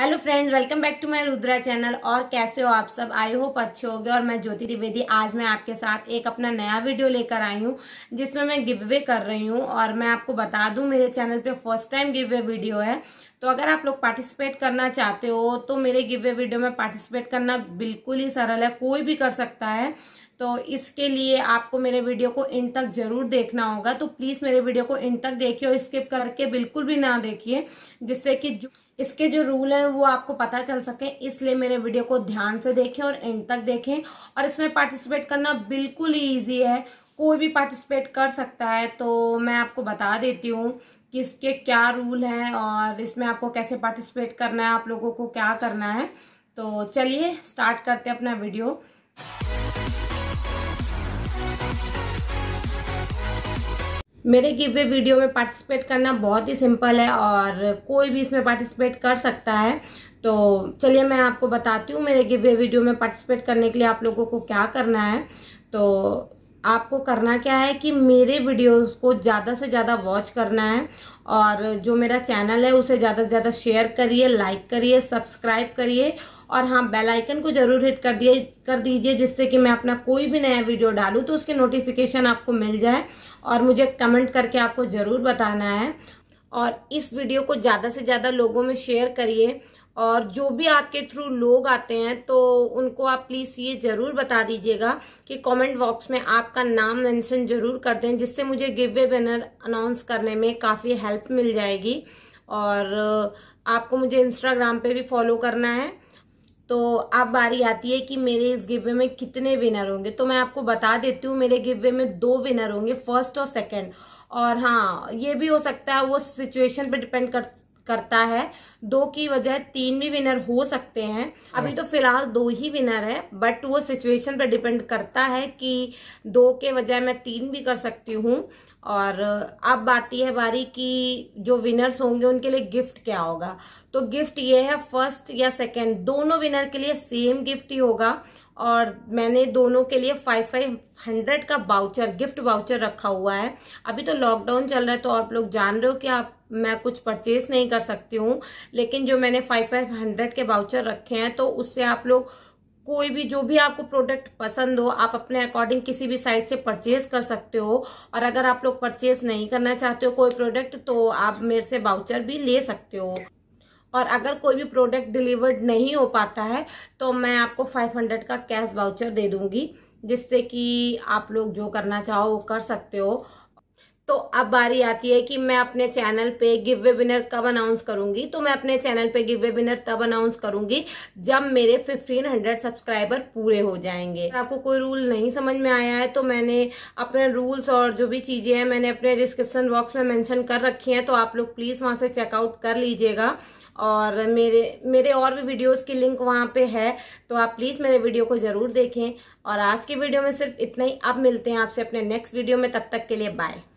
hello friends welcome back to my Rudra channel और कैसे हो आप सब आई होप अच्छे होगे और मैं ज्योति द्विवेदी आज मैं आपके साथ एक अपना नया वीडियो लेकर आई हूँ जिसमें मैं गिव अवे कर रही हूँ और मैं आपको बता दूँ मेरे चैनल पे first time give away video है तो अगर आप लोग पार्टिसिपेट करना चाहते हो तो मेरे गिव अवे वीडियो में पार्टिसिपेट करना बिल्कुल ही सरल है कोई भी कर सकता है तो इसके लिए आपको मेरे वीडियो को इन तक जरूर देखना होगा तो प्लीज मेरे वीडियो को इन तक देखिए और स्किप करके बिल्कुल भी ना देखिए जिससे कि जो इसके जो रूल हैं वो आपको पता चल सके इसलिए मेरे वीडियो को ध्यान से देखें और इन तक देखें और इसमें पार्टिसिपेट करना बिल्कुल ईजी है कोई भी पार्टिसिपेट कर सकता है तो मैं आपको बता देती हूँ कि इसके क्या रूल हैं और इसमें आपको कैसे पार्टिसिपेट करना है आप लोगों को क्या करना है तो चलिए स्टार्ट करते हैं अपना वीडियो मेरे गिवे वीडियो में पार्टिसिपेट करना बहुत ही सिंपल है और कोई भी इसमें पार्टिसिपेट कर सकता है तो चलिए मैं आपको बताती हूँ मेरे गिवे वीडियो में पार्टिसिपेट करने के लिए आप लोगों को क्या करना है तो आपको करना क्या है कि मेरे वीडियोस को ज़्यादा से ज़्यादा वॉच करना है और जो मेरा चैनल है उसे ज़्यादा से ज़्यादा शेयर करिए लाइक करिए सब्सक्राइब करिए और हाँ बेल आइकन को ज़रूर हिट कर दिए कर दीजिए जिससे कि मैं अपना कोई भी नया वीडियो डालूँ तो उसके नोटिफिकेशन आपको मिल जाए और मुझे कमेंट करके आपको ज़रूर बताना है और इस वीडियो को ज़्यादा से ज़्यादा लोगों में शेयर करिए और जो भी आपके थ्रू लोग आते हैं तो उनको आप प्लीज़ ये ज़रूर बता दीजिएगा कि कमेंट बॉक्स में आपका नाम मेंशन जरूर कर दें जिससे मुझे गिव वे बैनर अनाउंस करने में काफ़ी हेल्प मिल जाएगी और आपको मुझे इंस्टाग्राम पे भी फॉलो करना है तो आप बारी आती है कि मेरे इस गिवे में कितने विनर होंगे तो मैं आपको बता देती हूँ मेरे गिवे में दो विनर होंगे फर्स्ट और सेकंड और हाँ ये भी हो सकता है वो सिचुएशन पे डिपेंड कर करता है दो की वजह तीन भी विनर हो सकते हैं अभी तो फिलहाल दो ही विनर है बट वो सिचुएशन पर डिपेंड करता है कि दो के वजह मैं तीन भी कर सकती हूँ और अब आती है बारी कि जो विनर्स होंगे उनके लिए गिफ्ट क्या होगा तो गिफ्ट ये है फर्स्ट या सेकंड दोनों विनर के लिए सेम गिफ्ट ही होगा और मैंने दोनों के लिए फाइव फाइव हंड्रेड का बाउचर गिफ्ट बाउचर रखा हुआ है अभी तो लॉकडाउन चल रहा है तो आप लोग जान रहे हो कि आप मैं कुछ परचेज नहीं कर सकती हूँ लेकिन जो मैंने फाइव फाइव हंड्रेड के बाउचर रखे हैं तो उससे आप लोग कोई भी जो भी आपको प्रोडक्ट पसंद हो आप अपने अकॉर्डिंग किसी भी साइट से परचेज कर सकते हो और अगर आप लोग परचेज नहीं करना चाहते हो कोई प्रोडक्ट तो आप मेरे से बाउचर भी ले सकते हो और अगर कोई भी प्रोडक्ट डिलीवर्ड नहीं हो पाता है तो मैं आपको 500 का कैश वाउचर दे दूंगी जिससे कि आप लोग जो करना चाहो वो कर सकते हो तो अब बारी आती है कि मैं अपने चैनल पे गिव वे विनर कब अनाउंस करूंगी तो मैं अपने चैनल पे गिव वे विनर तब अनाउंस करूंगी जब मेरे 1500 सब्सक्राइबर पूरे हो जाएंगे आपको कोई रूल नहीं समझ में आया है तो मैंने अपने रूल्स और जो भी चीजें हैं मैंने अपने डिस्क्रिप्शन बॉक्स में मेंशन कर रखी हैं तो आप लोग प्लीज वहां से चेकआउट कर लीजिएगा और मेरे मेरे और भी वीडियोस की लिंक वहाँ पे है तो आप प्लीज़ मेरे वीडियो को ज़रूर देखें और आज की वीडियो में सिर्फ इतना ही अब मिलते हैं आपसे अपने नेक्स्ट वीडियो में तब तक के लिए बाय